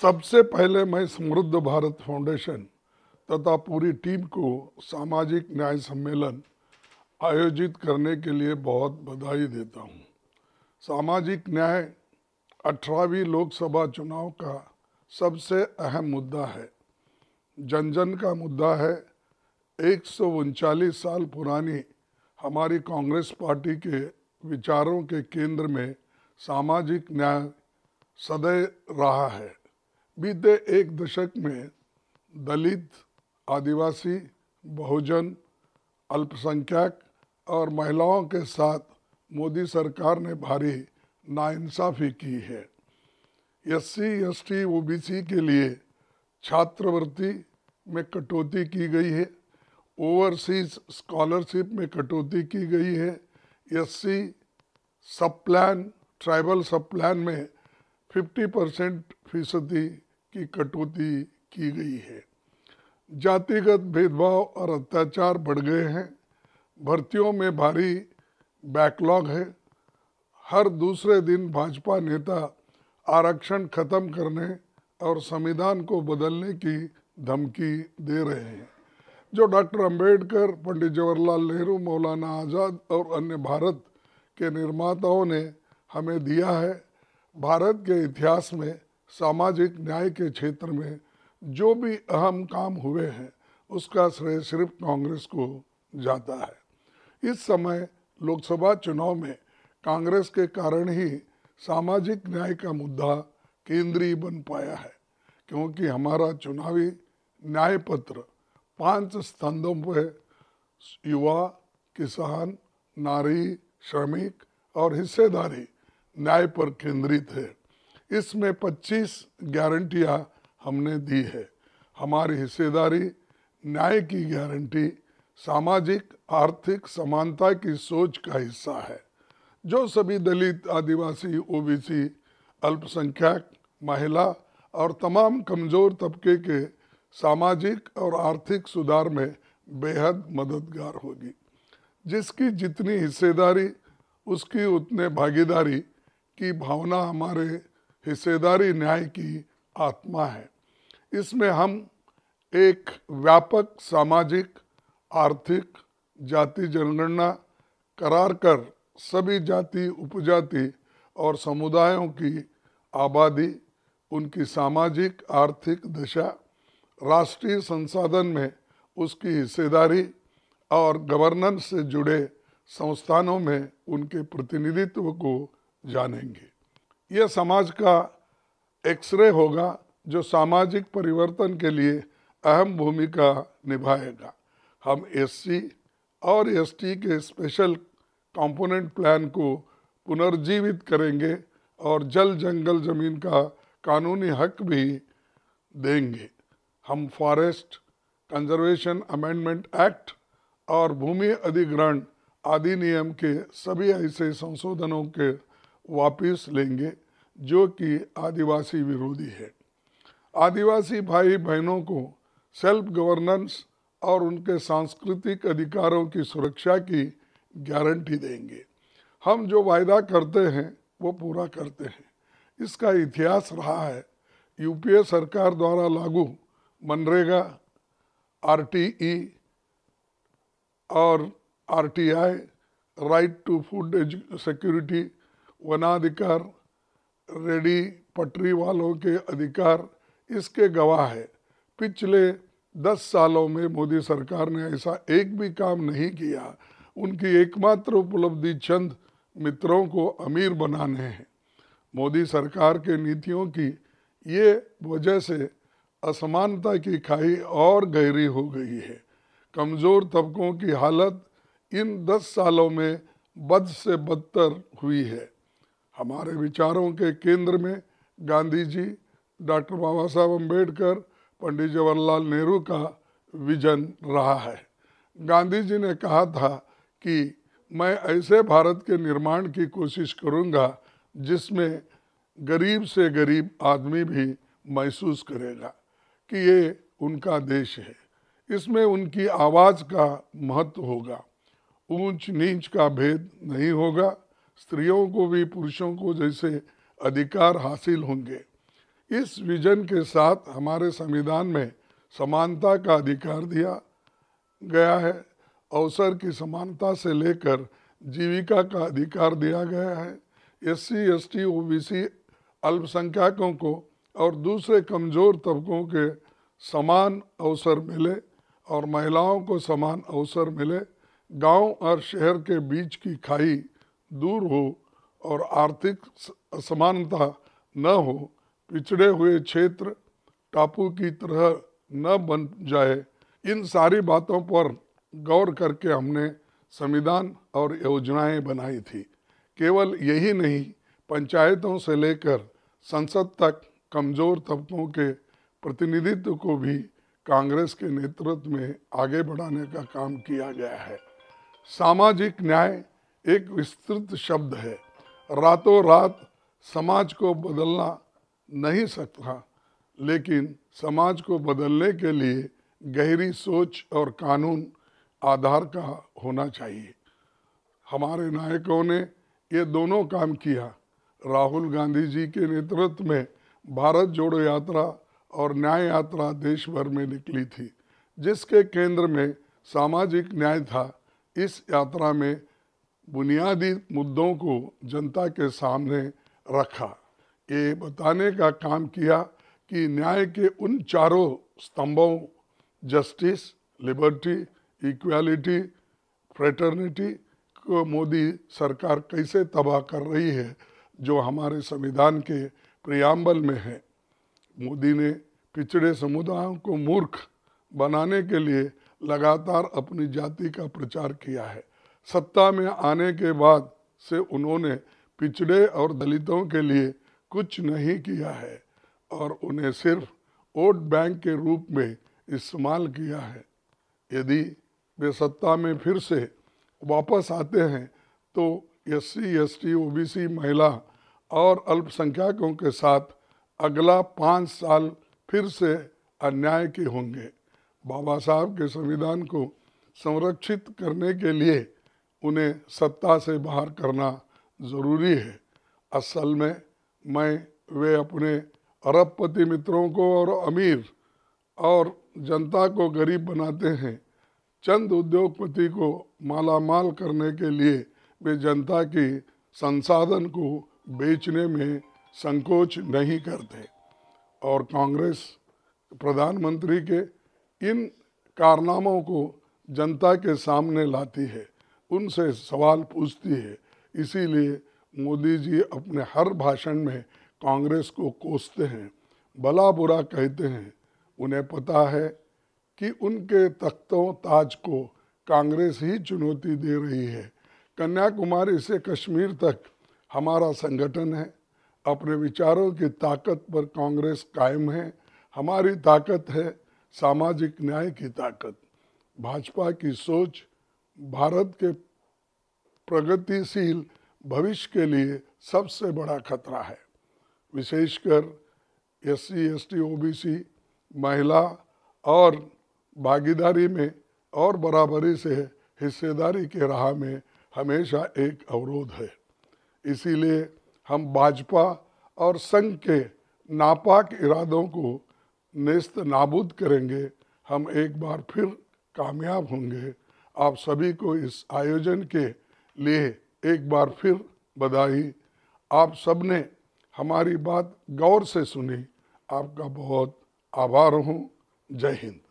सबसे पहले मैं समृद्ध भारत फाउंडेशन तथा पूरी टीम को सामाजिक न्याय सम्मेलन आयोजित करने के लिए बहुत बधाई देता हूँ सामाजिक न्याय अठारहवीं लोकसभा चुनाव का सबसे अहम मुद्दा है जन जन का मुद्दा है एक साल पुरानी हमारी कांग्रेस पार्टी के विचारों के केंद्र में सामाजिक न्याय सदैव रहा है बीते एक दशक में दलित आदिवासी बहुजन अल्पसंख्यक और महिलाओं के साथ मोदी सरकार ने भारी नाइंसाफ़ी की है S C S T O B C के लिए छात्रवृत्ति में कटौती की गई है ओवरसीज स्कॉलरशिप में कटौती की गई है एस सी सब प्लान ट्राइबल सब प्लान में 50 परसेंट फीसदी की कटौती की गई है जातिगत भेदभाव और अत्याचार बढ़ गए हैं भर्तियों में भारी बैकलॉग है हर दूसरे दिन भाजपा नेता आरक्षण खत्म करने और संविधान को बदलने की धमकी दे रहे हैं जो डॉक्टर अंबेडकर पंडित जवाहरलाल नेहरू मौलाना आज़ाद और अन्य भारत के निर्माताओं ने हमें दिया है भारत के इतिहास में सामाजिक न्याय के क्षेत्र में जो भी अहम काम हुए हैं उसका श्रेय सिर्फ कांग्रेस को जाता है इस समय लोकसभा चुनाव में कांग्रेस के कारण ही सामाजिक न्याय का मुद्दा केंद्रीय बन पाया है क्योंकि हमारा चुनावी न्याय पत्र पांच स्तंभों पर युवा किसान नारी श्रमिक और हिस्सेदारी न्याय पर केंद्रित है इसमें 25 गारंटियां हमने दी है हमारी हिस्सेदारी न्याय की गारंटी सामाजिक आर्थिक समानता की सोच का हिस्सा है जो सभी दलित आदिवासी ओबीसी अल्पसंख्यक महिला और तमाम कमज़ोर तबके के सामाजिक और आर्थिक सुधार में बेहद मददगार होगी जिसकी जितनी हिस्सेदारी उसकी उतने भागीदारी की भावना हमारे हिस्सेदारी न्याय की आत्मा है इसमें हम एक व्यापक सामाजिक आर्थिक जाति जनगणना करार कर सभी जाति उपजाति और समुदायों की आबादी उनकी सामाजिक आर्थिक दशा राष्ट्रीय संसाधन में उसकी हिस्सेदारी और गवर्नेंस से जुड़े संस्थानों में उनके प्रतिनिधित्व को जानेंगे ये समाज का एक्सरे होगा जो सामाजिक परिवर्तन के लिए अहम भूमिका निभाएगा हम एससी और एसटी के स्पेशल कंपोनेंट प्लान को पुनर्जीवित करेंगे और जल जंगल ज़मीन का कानूनी हक भी देंगे हम फॉरेस्ट कंजर्वेशन अमेंडमेंट एक्ट और भूमि अधिग्रहण अधिनियम के सभी ऐसे संशोधनों के वापस लेंगे जो कि आदिवासी विरोधी है आदिवासी भाई बहनों को सेल्फ गवर्नेंस और उनके सांस्कृतिक अधिकारों की सुरक्षा की गारंटी देंगे हम जो वायदा करते हैं वो पूरा करते हैं इसका इतिहास रहा है यूपीए सरकार द्वारा लागू मनरेगा आरटीई और RTI right to food security वनाधिकार रेडी पटरी वालों के अधिकार इसके गवाह है पिछले दस सालों में मोदी सरकार ने ऐसा एक भी काम नहीं किया उनकी एकमात्र उपलब्धि चंद मित्रों को अमीर बनाने हैं मोदी सरकार के नीतियों की ये वजह से असमानता की खाई और गहरी हो गई है कमज़ोर तबकों की हालत इन दस सालों में बद से बदतर हुई है हमारे विचारों के केंद्र में गांधी जी डॉक्टर बाबा साहब अम्बेडकर पंडित जवाहरलाल नेहरू का विजन रहा है गांधी जी ने कहा था कि मैं ऐसे भारत के निर्माण की कोशिश करूंगा जिसमें गरीब से गरीब आदमी भी महसूस करेगा कि ये उनका देश है इसमें उनकी आवाज़ का महत्व होगा ऊंच नीच का भेद नहीं होगा स्त्रियों को भी पुरुषों को जैसे अधिकार हासिल होंगे इस विजन के साथ हमारे संविधान में समानता का अधिकार दिया गया है अवसर की समानता से लेकर जीविका का अधिकार दिया गया है S C S T O B C अल्पसंख्यकों को और दूसरे कमज़ोर तबकों के समान अवसर मिले और महिलाओं को समान अवसर मिले गांव और शहर के बीच की खाई दूर हो और आर्थिक समानता न हो पिछड़े हुए क्षेत्र टापू की तरह न बन जाए इन सारी बातों पर गौर करके हमने संविधान और योजनाएं बनाई थी केवल यही नहीं पंचायतों से लेकर संसद तक कमज़ोर तबकों के प्रतिनिधित्व को भी कांग्रेस के नेतृत्व में आगे बढ़ाने का काम किया गया है सामाजिक न्याय एक विस्तृत शब्द है रातों रात समाज को बदलना नहीं सकता लेकिन समाज को बदलने के लिए गहरी सोच और कानून आधार का होना चाहिए हमारे नायकों ने ये दोनों काम किया राहुल गांधी जी के नेतृत्व में भारत जोड़ो यात्रा और न्याय यात्रा देश भर में निकली थी जिसके केंद्र में सामाजिक न्याय था इस यात्रा में बुनियादी मुद्दों को जनता के सामने रखा ये बताने का काम किया कि न्याय के उन चारों स्तंभों जस्टिस लिबर्टी इक्वालिटी फ्रेटर्निटी को मोदी सरकार कैसे तबाह कर रही है जो हमारे संविधान के प्रियाम्बल में है मोदी ने पिछड़े समुदायों को मूर्ख बनाने के लिए लगातार अपनी जाति का प्रचार किया है सत्ता में आने के बाद से उन्होंने पिछड़े और दलितों के लिए कुछ नहीं किया है और उन्हें सिर्फ वोट बैंक के रूप में इस्तेमाल किया है यदि वे सत्ता में फिर से वापस आते हैं तो S C S T O B C महिला और अल्पसंख्यकों के साथ अगला पाँच साल फिर से अन्याय के होंगे बाबा साहब के संविधान को संरक्षित करने के लिए उन्हें सत्ता से बाहर करना ज़रूरी है असल में मैं वे अपने अरबपति मित्रों को और अमीर और जनता को गरीब बनाते हैं चंद उद्योगपति को माला माल करने के लिए वे जनता की संसाधन को बेचने में संकोच नहीं करते और कांग्रेस प्रधानमंत्री के इन कारनामों को जनता के सामने लाती है उनसे सवाल पूछती है इसीलिए मोदी जी अपने हर भाषण में कांग्रेस को कोसते हैं भला बुरा कहते हैं उन्हें पता है कि उनके तख्तों ताज को कांग्रेस ही चुनौती दे रही है कन्याकुमारी से कश्मीर तक हमारा संगठन है अपने विचारों की ताकत पर कांग्रेस कायम है हमारी ताकत है सामाजिक न्याय की ताकत भाजपा की सोच भारत के प्रगतिशील भविष्य के लिए सबसे बड़ा खतरा है विशेषकर S C S T O B C महिला और भागीदारी में और बराबरी से हिस्सेदारी के राह में हमेशा एक अवरोध है इसीलिए हम भाजपा और संघ के नापाक इरादों को नेस्त नाबूद करेंगे हम एक बार फिर कामयाब होंगे आप सभी को इस आयोजन के लिए एक बार फिर बधाई आप सब ने हमारी बात गौर से सुनी आपका बहुत आभार हूँ जय हिंद